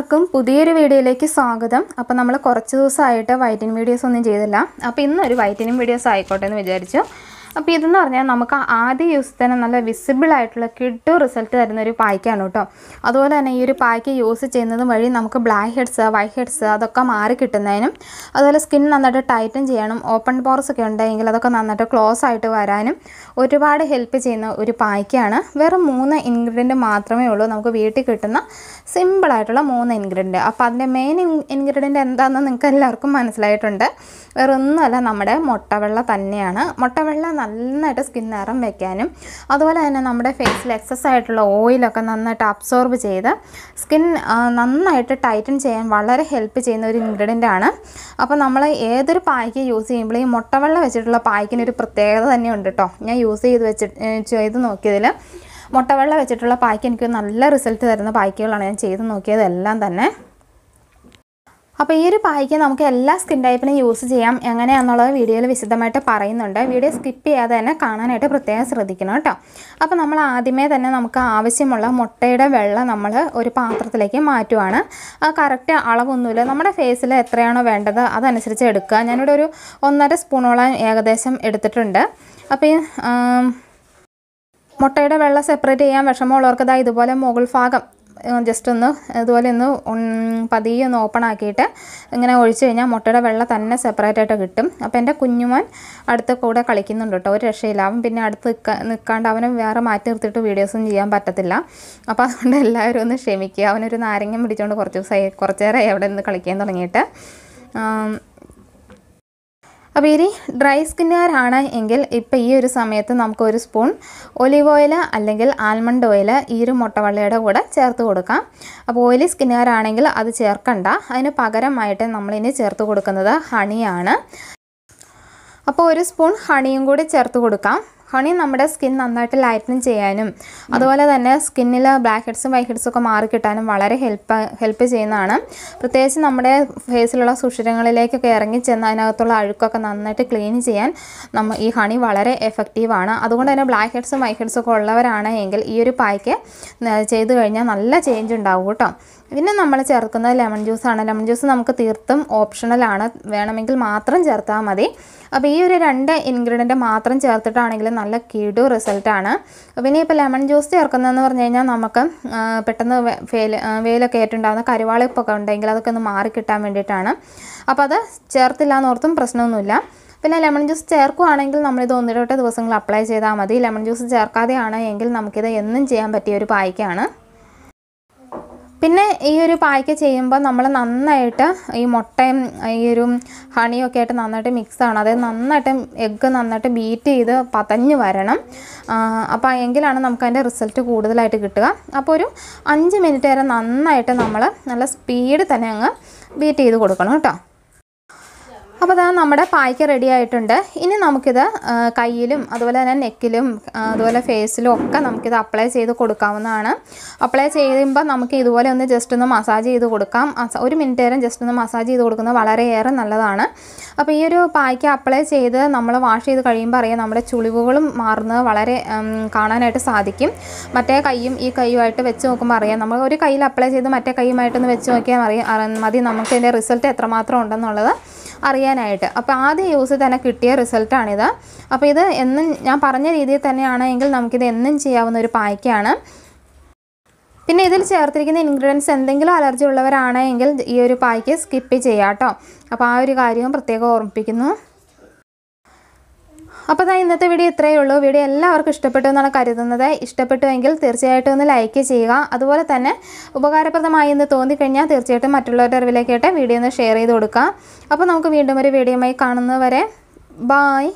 എല്ലാവർക്കും പുതിയൊരു വീഡിയോയിലേക്ക് സ്വാഗതം അപ്പോൾ നമ്മൾ കുറച്ച് ദിവസമായിട്ട് വൈറ്റിൻ വീഡിയോസ് ഒന്നും ചെയ്തില്ല അപ്പോൾ ഇന്നൊരു വൈറ്റനിൻ വീഡിയോസ് ആയിക്കോട്ടെ എന്ന് വിചാരിച്ചു അപ്പോൾ ഇതെന്ന് പറഞ്ഞാൽ നമുക്ക് ആദ്യ യൂസ് തന്നെ നല്ല വിസിബിൾ ആയിട്ടുള്ള കിട്ടു റിസൾട്ട് തരുന്ന ഒരു പായ്ക്കാണ് കേട്ടോ അതുപോലെ തന്നെ ഈ ഒരു പായ്ക്ക് യൂസ് ചെയ്യുന്നത് വഴി നമുക്ക് ബ്ലാക്ക് ഹെഡ്സ് വൈറ്റ് ഹെഡ്സ് അതൊക്കെ മാറി കിട്ടുന്നതിനും അതുപോലെ സ്കിൻ നന്നായിട്ട് ടൈറ്റൻ ചെയ്യാനും ഓപ്പൺ പോർസ് ഒക്കെ ഉണ്ടെങ്കിൽ അതൊക്കെ നന്നായിട്ട് ക്ലോസ് ആയിട്ട് വരാനും ഒരുപാട് ഹെൽപ്പ് ചെയ്യുന്ന ഒരു പായ്ക്കാണ് വെറും മൂന്ന് ഇൻഗ്രീഡിയൻ്റ് മാത്രമേ ഉള്ളൂ നമുക്ക് വീട്ടിൽ കിട്ടുന്ന സിമ്പിളായിട്ടുള്ള മൂന്ന് ഇൻഗ്രീഡിയൻ്റ് അപ്പോൾ അതിൻ്റെ മെയിൻ ഇൻഗ്രീഡിയൻ്റ് എന്താണെന്ന് നിങ്ങൾക്ക് എല്ലാവർക്കും മനസ്സിലായിട്ടുണ്ട് വേറൊന്നുമല്ല നമ്മുടെ മുട്ടവെള്ള തന്നെയാണ് മുട്ടവെള്ള നന്നായിട്ട് സ്കിൻ നിറം വയ്ക്കാനും അതുപോലെ തന്നെ നമ്മുടെ ഫേസിൽ എക്സസ് ആയിട്ടുള്ള ഓയിലൊക്കെ നന്നായിട്ട് അബ്സോർബ് ചെയ്ത് സ്കിൻ നന്നായിട്ട് ടൈറ്റൻ ചെയ്യാൻ വളരെ ഹെൽപ്പ് ചെയ്യുന്ന ഒരു ഇൻഗ്രീഡിയൻ്റ് ആണ് അപ്പോൾ നമ്മൾ ഏതൊരു പായ്ക്ക് യൂസ് ചെയ്യുമ്പോൾ ഈ മുട്ടവെള്ളം വെച്ചിട്ടുള്ള പായ്ക്കിന് ഒരു പ്രത്യേകത തന്നെയുണ്ട് കേട്ടോ ഞാൻ യൂസ് ചെയ്ത് വെച്ച് ചെയ്ത് നോക്കിയതിൽ മുട്ടവെള്ളം വെച്ചിട്ടുള്ള പായ്ക്ക് എനിക്ക് നല്ല റിസൾട്ട് തരുന്ന പായ്ക്കുകളാണ് ഞാൻ ചെയ്ത് നോക്കിയതെല്ലാം തന്നെ അപ്പോൾ ഈ ഒരു പായ്ക്ക് നമുക്ക് എല്ലാ സ്കിൻ ടൈപ്പിനും യൂസ് ചെയ്യാം എങ്ങനെയാണെന്നുള്ളത് വീഡിയോയിൽ വിശദമായിട്ട് പറയുന്നുണ്ട് വീഡിയോ സ്കിപ്പ് ചെയ്യാതെ തന്നെ കാണാനായിട്ട് പ്രത്യേകം ശ്രദ്ധിക്കണം കേട്ടോ അപ്പോൾ നമ്മൾ ആദ്യമേ തന്നെ നമുക്ക് ആവശ്യമുള്ള മുട്ടയുടെ വെള്ളം നമ്മൾ ഒരു പാത്രത്തിലേക്ക് മാറ്റുവാണ് കറക്റ്റ് അളവൊന്നുമില്ല നമ്മുടെ ഫേസിൽ എത്രയാണോ വേണ്ടത് അതനുസരിച്ച് എടുക്കുക ഞാനിവിടെ ഒരു ഒന്നര സ്പൂണോളം ഏകദേശം എടുത്തിട്ടുണ്ട് അപ്പോൾ ഈ മുട്ടയുടെ വെള്ളം സെപ്പറേറ്റ് ചെയ്യാൻ വിഷമമുള്ളവർക്ക് ഇതാ ഇതുപോലെ മുകൾ ഭാഗം ജസ്റ്റ് ഒന്ന് ഇതുപോലെ ഒന്ന് പതിയെ ഒന്ന് ഓപ്പൺ ആക്കിയിട്ട് ഇങ്ങനെ ഒഴിച്ചു കഴിഞ്ഞാൽ മുട്ടയുടെ വെള്ള തന്നെ സെപ്പറേറ്റ് ആയിട്ട് കിട്ടും അപ്പോൾ എൻ്റെ കുഞ്ഞുമാൻ അടുത്ത കൂടെ കളിക്കുന്നുണ്ട് കേട്ടോ ഒരു രക്ഷയില്ല അവൻ പിന്നെ അടുത്ത് നിൽക്കാണ്ട് അവനും വേറെ മാറ്റി നിർത്തിയിട്ട് വീഡിയോസും ചെയ്യാൻ പറ്റത്തില്ല അപ്പോൾ അതുകൊണ്ട് എല്ലാവരും ഒന്ന് ക്ഷമിക്കുക അവനൊരു നാരങ്ങ പിടിച്ചുകൊണ്ട് കുറച്ച് ദിവസമായി കുറച്ച് അവിടെ നിന്ന് കളിക്കാൻ തുടങ്ങിയിട്ട് അപ്പോൾ ഇനി ഡ്രൈ സ്കിന്നുകാരാണ് എങ്കിൽ ഇപ്പോൾ ഈ ഒരു സമയത്ത് നമുക്കൊരു സ്പൂൺ ഒലിവ് ഓയിൽ അല്ലെങ്കിൽ ആൽമണ്ട് ഓയിൽ ഈ ഒരു മുട്ടവള്ളിയുടെ കൂടെ ചേർത്ത് കൊടുക്കാം അപ്പോൾ ഓയിലി സ്കിന്നുകാരാണെങ്കിൽ അത് ചേർക്കണ്ട അതിന് പകരമായിട്ട് നമ്മളിനി ചേർത്ത് കൊടുക്കുന്നത് ഹണിയാണ് അപ്പോൾ ഒരു സ്പൂൺ ഹണിയും കൂടി ചേർത്ത് കൊടുക്കാം ഹണി നമ്മുടെ സ്കിൻ നന്നായിട്ട് ലൈറ്റൻ ചെയ്യാനും അതുപോലെ തന്നെ സ്കിന്നിൽ ബ്ലാക്ക് ഹെഡ്സും വൈറ്റ് ഹെഡ്സും ഒക്കെ മാറിക്കിട്ടാനും വളരെ ഹെൽപ്പ് ഹെൽപ്പ് ചെയ്യുന്നതാണ് പ്രത്യേകിച്ച് നമ്മുടെ ഫേസിലുള്ള സുഷിരങ്ങളിലേക്കൊക്കെ ഇറങ്ങി ചെന്ന് അതിനകത്തുള്ള അഴുക്കൊക്കെ നന്നായിട്ട് ക്ലീൻ ചെയ്യാൻ നമ്മൾ ഈ ഹണി വളരെ എഫക്റ്റീവ് ആണ് അതുകൊണ്ട് തന്നെ ബ്ലാക്ക് ഹെഡ്സും വൈറ്റ് ഹെഡ്സും ഒക്കെ ഉള്ളവരാണ് എങ്കിൽ ഈ ഒരു പായ്ക്ക് ചെയ്ത് കഴിഞ്ഞാൽ നല്ല ചേഞ്ച് ഉണ്ടാവും കേട്ടോ പിന്നെ നമ്മൾ ചേർക്കുന്നത് ലെമൺ ജ്യൂസാണ് ലെമൺ ജ്യൂസ് നമുക്ക് തീർത്തും ഓപ്ഷണലാണ് വേണമെങ്കിൽ മാത്രം ചേർത്താൽ മതി അപ്പോൾ ഈ ഒരു രണ്ട് ഇൻഗ്രീഡിയൻ്റ് മാത്രം ചേർത്തിട്ടാണെങ്കിലും നല്ല കിടു റിസൾട്ടാണ് പിന്നെ ഇപ്പോൾ ലെമൺ ജ്യൂസ് ചേർക്കുന്നതെന്ന് പറഞ്ഞു കഴിഞ്ഞാൽ നമുക്ക് പെട്ടെന്ന് വേല വേലൊക്കെ ആയിട്ടുണ്ടാകുന്ന കരുവാളിപ്പൊക്കെ ഉണ്ടെങ്കിൽ അതൊക്കെ ഒന്ന് മാറി കിട്ടാൻ വേണ്ടിയിട്ടാണ് അപ്പോൾ അത് ചേർത്തില്ല എന്നോർത്തും പ്രശ്നമൊന്നുമില്ല പിന്നെ ലെമൺ ജ്യൂസ് ചേർക്കുകയാണെങ്കിൽ നമ്മളിത് ഒന്നിടവിട്ട ദിവസങ്ങൾ അപ്ലൈ ചെയ്താൽ മതി ലെമൺ ജ്യൂസ് ചേർക്കാതെയാണ് എങ്കിൽ നമുക്കിത് എന്നും ചെയ്യാൻ പറ്റിയ ഒരു പായ്ക്കാണ് പിന്നെ ഈ ഒരു പായ്ക്ക് ചെയ്യുമ്പോൾ നമ്മൾ നന്നായിട്ട് ഈ മുട്ടയും ഈ ഒരു ഹണിയും ഒക്കെ ആയിട്ട് നന്നായിട്ട് മിക്സ് ആവണം അതായത് നന്നായിട്ട് എഗ്ഗ് നന്നായിട്ട് ബീറ്റ് ചെയ്ത് പതഞ്ഞ് വരണം അപ്പോൾ എങ്കിലാണ് നമുക്ക് അതിൻ്റെ റിസൾട്ട് കൂടുതലായിട്ട് കിട്ടുക അപ്പോൾ ഒരു അഞ്ച് മിനിറ്റ് വരെ നന്നായിട്ട് നമ്മൾ നല്ല സ്പീഡ് തന്നെ അങ്ങ് ബീറ്റ് ചെയ്ത് കൊടുക്കണം കേട്ടോ അപ്പോൾ അതാണ് നമ്മുടെ പായ്ക്ക് റെഡി ആയിട്ടുണ്ട് ഇനി നമുക്കിത് കയ്യിലും അതുപോലെ തന്നെ നെക്കിലും അതുപോലെ ഫേസിലും ഒക്കെ നമുക്കിത് അപ്ലൈ ചെയ്ത് കൊടുക്കാവുന്നതാണ് അപ്ലൈ ചെയ്യുമ്പോൾ നമുക്ക് ഇതുപോലെ ഒന്ന് ജസ്റ്റ് ഒന്ന് മസാജ് ചെയ്ത് കൊടുക്കാം ഒരു മിനിറ്റ് നേരം ജസ്റ്റ് ഒന്ന് മസാജ് ചെയ്ത് കൊടുക്കുന്നത് വളരെയേറെ നല്ലതാണ് അപ്പോൾ ഈ ഒരു പായ്ക്ക് അപ്ലൈ ചെയ്ത് നമ്മൾ വാഷ് ചെയ്ത് കഴിയുമ്പോൾ അറിയാം നമ്മുടെ ചുളിവുകളും മാറുന്നത് വളരെ കാണാനായിട്ട് സാധിക്കും മറ്റേ കൈയും ഈ കൈയുമായിട്ട് വെച്ച് നോക്കുമ്പോൾ അറിയാം നമ്മൾ ഒരു കയ്യിൽ അപ്ലൈ ചെയ്ത് മറ്റേ കൈയുമായിട്ടൊന്ന് വെച്ച് നോക്കിയാൽ അറിയാം മതി നമുക്കതിൻ്റെ റിസൾട്ട് എത്രമാത്രം ഉണ്ടെന്നുള്ളത് അറിയാനായിട്ട് അപ്പോൾ ആദ്യ യൂസ് തന്നെ കിട്ടിയ റിസൾട്ടാണിത് അപ്പോൾ ഇത് എന്നും ഞാൻ പറഞ്ഞ രീതിയിൽ തന്നെയാണ് എങ്കിൽ നമുക്കിത് എന്നും ചെയ്യാവുന്ന ഒരു പായ്ക്കാണ് പിന്നെ ഇതിൽ ചേർത്തിരിക്കുന്ന ഇൻഗ്രീഡിയൻസ് എന്തെങ്കിലും അലർജി ഉള്ളവരാണെങ്കിൽ ഈ ഒരു പായ്ക്ക് സ്കിപ്പ് ചെയ്യാം കേട്ടോ അപ്പോൾ ആ ഒരു കാര്യവും പ്രത്യേകം ഓർമ്മിപ്പിക്കുന്നു അപ്പോൾ അതായത് ഇന്നത്തെ വീഡിയോ ഇത്രയേ ഉള്ളൂ വീഡിയോ എല്ലാവർക്കും ഇഷ്ടപ്പെട്ടു എന്നാണ് കരുതുന്നത് ഇഷ്ടപ്പെട്ടുവെങ്കിൽ തീർച്ചയായിട്ടും ഒന്ന് ലൈക്ക് ചെയ്യുക അതുപോലെ തന്നെ ഉപകാരപ്രദമായി എന്ന് തോന്നിക്കഴിഞ്ഞാൽ തീർച്ചയായിട്ടും മറ്റുള്ളവരുടെ അറിവിലേക്കായിട്ട് വീഡിയോ ഒന്ന് ഷെയർ ചെയ്ത് കൊടുക്കുക അപ്പോൾ നമുക്ക് വീണ്ടും ഒരു വീഡിയോയുമായി കാണുന്നവരെ ബായ്